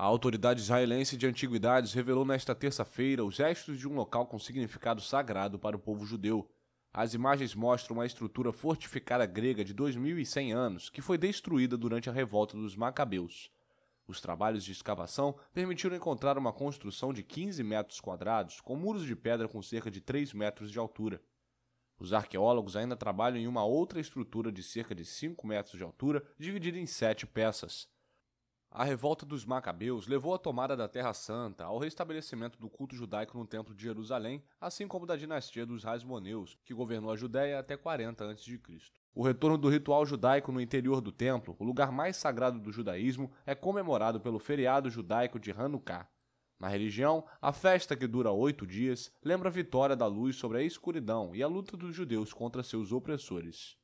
A autoridade israelense de antiguidades revelou nesta terça-feira os restos de um local com significado sagrado para o povo judeu. As imagens mostram uma estrutura fortificada grega de 2100 anos que foi destruída durante a revolta dos Macabeus. Os trabalhos de escavação permitiram encontrar uma construção de 15 metros quadrados com muros de pedra com cerca de 3 metros de altura. Os arqueólogos ainda trabalham em uma outra estrutura de cerca de 5 metros de altura, dividida em sete peças. A revolta dos Macabeus levou à tomada da Terra Santa, ao restabelecimento do culto judaico no Templo de Jerusalém, assim como da dinastia dos Hasmoneus, que governou a Judéia até 40 a.C. O retorno do ritual judaico no interior do templo, o lugar mais sagrado do judaísmo, é comemorado pelo feriado judaico de Hanukkah. Na religião, a festa, que dura oito dias, lembra a vitória da luz sobre a escuridão e a luta dos judeus contra seus opressores.